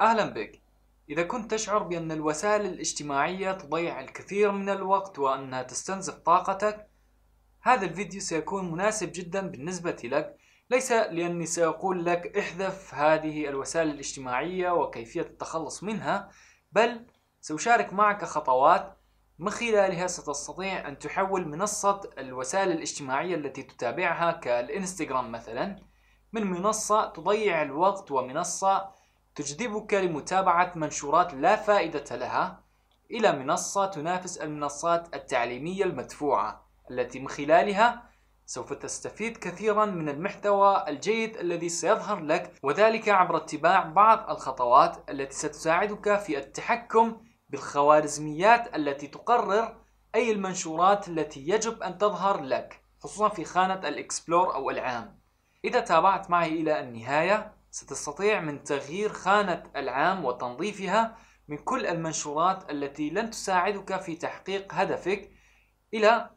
أهلا بك إذا كنت تشعر بأن الوسائل الاجتماعية تضيع الكثير من الوقت وأنها تستنزف طاقتك هذا الفيديو سيكون مناسب جدا بالنسبة لك ليس لأني سأقول لك احذف هذه الوسائل الاجتماعية وكيفية التخلص منها بل سأشارك معك خطوات من خلالها ستستطيع أن تحول منصة الوسائل الاجتماعية التي تتابعها كالإنستغرام مثلا من منصة تضيع الوقت ومنصة تجذبك لمتابعة منشورات لا فائدة لها إلى منصة تنافس المنصات التعليمية المدفوعة التي من خلالها سوف تستفيد كثيرا من المحتوى الجيد الذي سيظهر لك وذلك عبر اتباع بعض الخطوات التي ستساعدك في التحكم بالخوارزميات التي تقرر أي المنشورات التي يجب أن تظهر لك خصوصا في خانة الإكسبلور أو العام إذا تابعت معي إلى النهاية ستستطيع من تغيير خانة العام وتنظيفها من كل المنشورات التي لن تساعدك في تحقيق هدفك إلى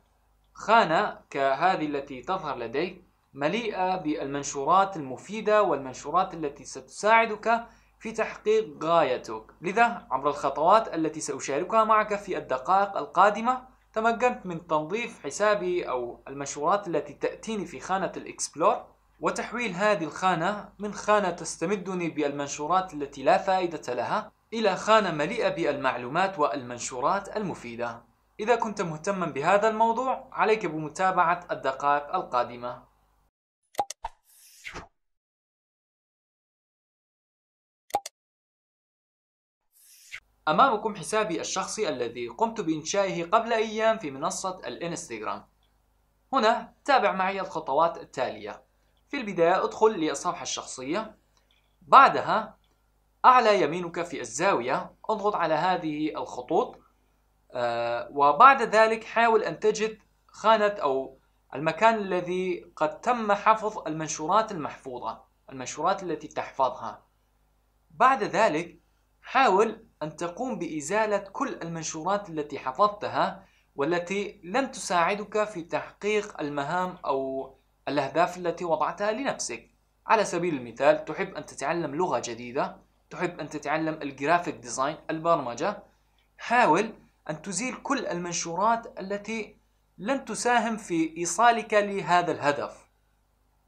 خانة كهذه التي تظهر لديك مليئة بالمنشورات المفيدة والمنشورات التي ستساعدك في تحقيق غايتك لذا عبر الخطوات التي سأشاركها معك في الدقائق القادمة تمكنت من تنظيف حسابي أو المنشورات التي تأتيني في خانة الإكسبلور وتحويل هذه الخانة من خانة تستمدني بالمنشورات التي لا فائدة لها إلى خانة مليئة بالمعلومات والمنشورات المفيدة إذا كنت مهتما بهذا الموضوع عليك بمتابعة الدقائق القادمة أمامكم حسابي الشخصي الذي قمت بإنشائه قبل أيام في منصة الإنستغرام هنا تابع معي الخطوات التالية في البداية ادخل للصفحة الشخصية بعدها أعلى يمينك في الزاوية اضغط على هذه الخطوط آه، وبعد ذلك حاول أن تجد خانة أو المكان الذي قد تم حفظ المنشورات المحفوظة المنشورات التي تحفظها بعد ذلك حاول أن تقوم بإزالة كل المنشورات التي حفظتها والتي لن تساعدك في تحقيق المهام أو الأهداف التي وضعتها لنفسك على سبيل المثال تحب أن تتعلم لغة جديدة تحب أن تتعلم الجرافيك ديزاين البرمجة حاول أن تزيل كل المنشورات التي لن تساهم في إيصالك لهذا الهدف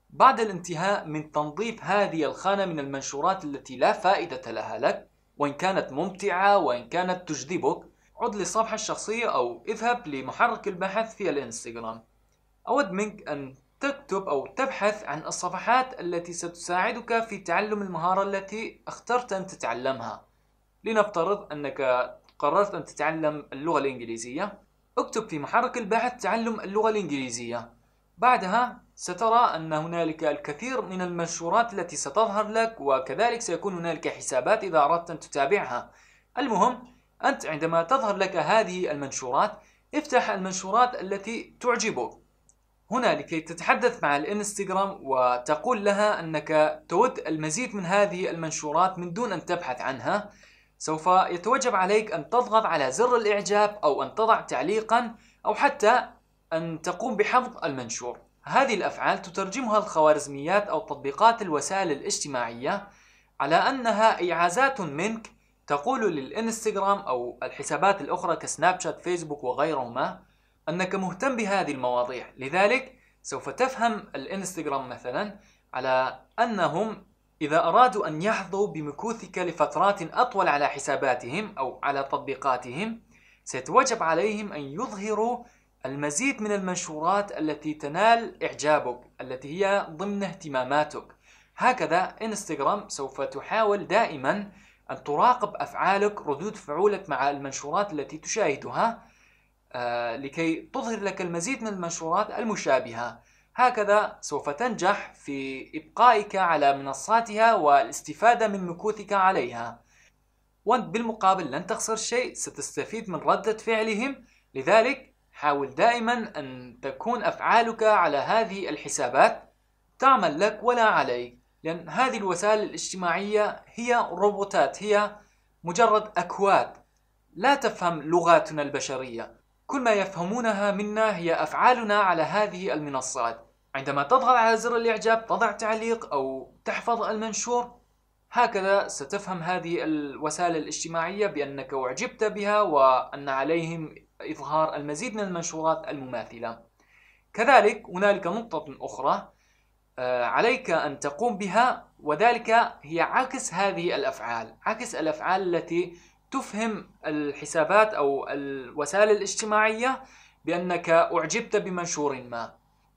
بعد الانتهاء من تنظيف هذه الخانة من المنشورات التي لا فائدة لها لك وإن كانت ممتعة وإن كانت تجذبك عد للصفحة الشخصية أو اذهب لمحرك البحث في الانستغرام أود منك أن تكتب أو تبحث عن الصفحات التي ستساعدك في تعلم المهارة التي اخترت أن تتعلمها لنفترض أنك قررت أن تتعلم اللغة الإنجليزية اكتب في محرك البحث تعلم اللغة الإنجليزية بعدها سترى أن هنالك الكثير من المنشورات التي ستظهر لك وكذلك سيكون هنالك حسابات إذا أردت أن تتابعها المهم أنت عندما تظهر لك هذه المنشورات افتح المنشورات التي تعجبك هنا لكي تتحدث مع الانستغرام وتقول لها أنك تود المزيد من هذه المنشورات من دون أن تبحث عنها سوف يتوجب عليك أن تضغط على زر الإعجاب أو أن تضع تعليقا أو حتى أن تقوم بحفظ المنشور هذه الأفعال تترجمها الخوارزميات أو تطبيقات الوسائل الاجتماعية على أنها إعازات منك تقول للإنستغرام أو الحسابات الأخرى كسناب شات فيسبوك وغيرهما أنك مهتم بهذه المواضيع لذلك سوف تفهم الإنستغرام مثلا على أنهم إذا أرادوا أن يحظوا بمكوثك لفترات أطول على حساباتهم أو على تطبيقاتهم سيتوجب عليهم أن يظهروا المزيد من المنشورات التي تنال إعجابك التي هي ضمن اهتماماتك هكذا إنستغرام سوف تحاول دائما أن تراقب أفعالك ردود فعولك مع المنشورات التي تشاهدها آه، لكي تظهر لك المزيد من المنشورات المشابهة هكذا سوف تنجح في إبقائك على منصاتها والاستفادة من مكوثك عليها وانت بالمقابل لن تخسر شيء ستستفيد من ردة فعلهم لذلك حاول دائما أن تكون أفعالك على هذه الحسابات تعمل لك ولا عليك لأن هذه الوسائل الاجتماعية هي روبوتات هي مجرد أكواد لا تفهم لغاتنا البشرية كل ما يفهمونها منا هي أفعالنا على هذه المنصات عندما تضغط على زر الإعجاب تضع تعليق أو تحفظ المنشور هكذا ستفهم هذه الوسائل الاجتماعية بأنك أعجبت بها وأن عليهم إظهار المزيد من المنشورات المماثلة كذلك هنالك نقطة أخرى آه، عليك أن تقوم بها وذلك هي عكس هذه الأفعال عكس الأفعال التي تفهم الحسابات أو الوسائل الاجتماعية بأنك أعجبت بمنشور ما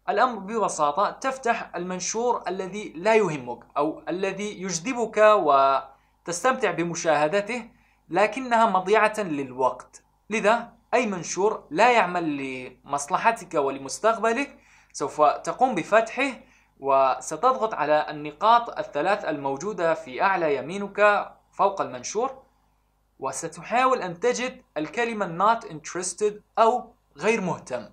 الأمر ببساطة تفتح المنشور الذي لا يهمك أو الذي يجذبك وتستمتع بمشاهدته لكنها مضيعة للوقت لذا أي منشور لا يعمل لمصلحتك ولمستقبلك سوف تقوم بفتحه وستضغط على النقاط الثلاث الموجودة في أعلى يمينك فوق المنشور وستحاول أن تجد الكلمة not interested أو غير مهتم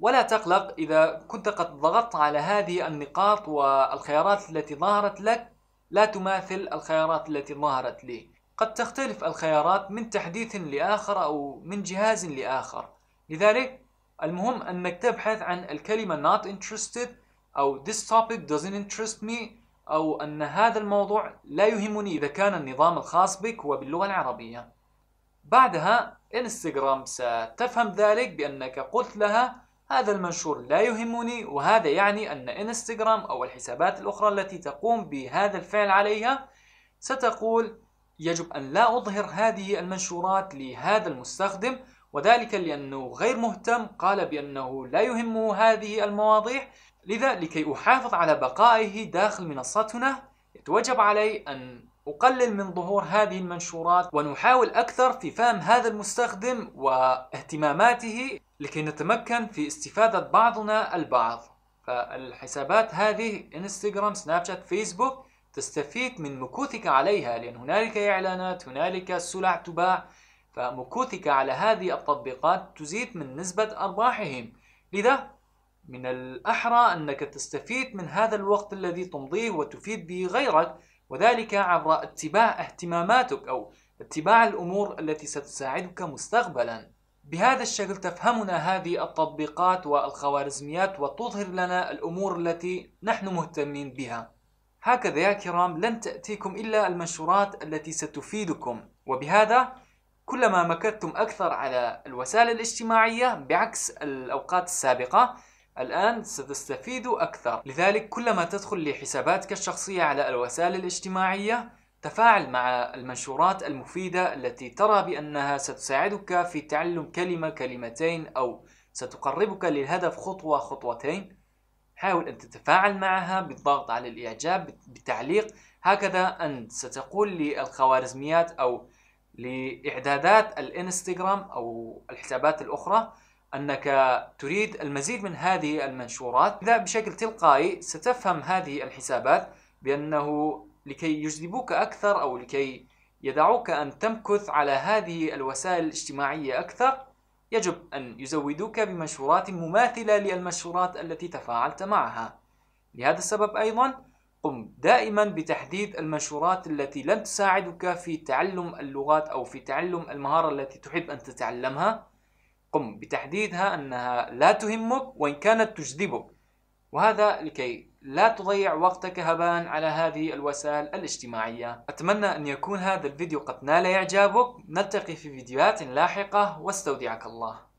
ولا تقلق إذا كنت قد ضغطت على هذه النقاط والخيارات التي ظهرت لك لا تماثل الخيارات التي ظهرت لي قد تختلف الخيارات من تحديث لآخر أو من جهاز لآخر لذلك المهم أنك تبحث عن الكلمة not interested أو this topic doesn't interest me أو أن هذا الموضوع لا يهمني إذا كان النظام الخاص بك هو باللغة العربية بعدها انستغرام ستفهم ذلك بأنك قلت لها هذا المنشور لا يهمني وهذا يعني أن انستغرام أو الحسابات الأخرى التي تقوم بهذا الفعل عليها ستقول يجب أن لا أظهر هذه المنشورات لهذا المستخدم وذلك لأنه غير مهتم قال بأنه لا يهمه هذه المواضيع لذا لكي أحافظ على بقائه داخل منصتنا يتوجب علي أن أقلل من ظهور هذه المنشورات ونحاول أكثر في فهم هذا المستخدم واهتماماته لكي نتمكن في استفادة بعضنا البعض فالحسابات هذه انستغرام سناب شات فيسبوك تستفيد من مكوثك عليها لأن هنالك إعلانات هنالك سلع تباع فمكوثك على هذه التطبيقات تزيد من نسبة أرباحهم لذا من الأحرى أنك تستفيد من هذا الوقت الذي تمضيه وتفيد به غيرك وذلك عبر اتباع اهتماماتك أو اتباع الأمور التي ستساعدك مستقبلا بهذا الشكل تفهمنا هذه التطبيقات والخوارزميات وتظهر لنا الأمور التي نحن مهتمين بها هكذا يا كرام لن تأتيكم إلا المنشورات التي ستفيدكم وبهذا كلما مكثتم أكثر على الوسائل الاجتماعية بعكس الأوقات السابقة الآن ستستفيد أكثر لذلك كلما تدخل لحساباتك الشخصية على الوسائل الاجتماعية تفاعل مع المنشورات المفيدة التي ترى بأنها ستساعدك في تعلم كلمة كلمتين أو ستقربك للهدف خطوة خطوتين حاول أن تتفاعل معها بالضغط على الإعجاب بالتعليق هكذا أنت ستقول للخوارزميات أو لإعدادات الإنستغرام أو الحسابات الأخرى أنك تريد المزيد من هذه المنشورات إذا بشكل تلقائي ستفهم هذه الحسابات بأنه لكي يجذبوك أكثر أو لكي يدعوك أن تمكث على هذه الوسائل الاجتماعية أكثر يجب أن يزودوك بمنشورات مماثلة للمنشورات التي تفاعلت معها لهذا السبب أيضا قم دائما بتحديد المنشورات التي لن تساعدك في تعلم اللغات أو في تعلم المهارة التي تحب أن تتعلمها قم بتحديدها أنها لا تهمك وإن كانت تجذبك وهذا لكي لا تضيع وقتك هباء على هذه الوسائل الاجتماعية أتمنى أن يكون هذا الفيديو قد نال إعجابك نلتقي في فيديوهات لاحقة واستودعك الله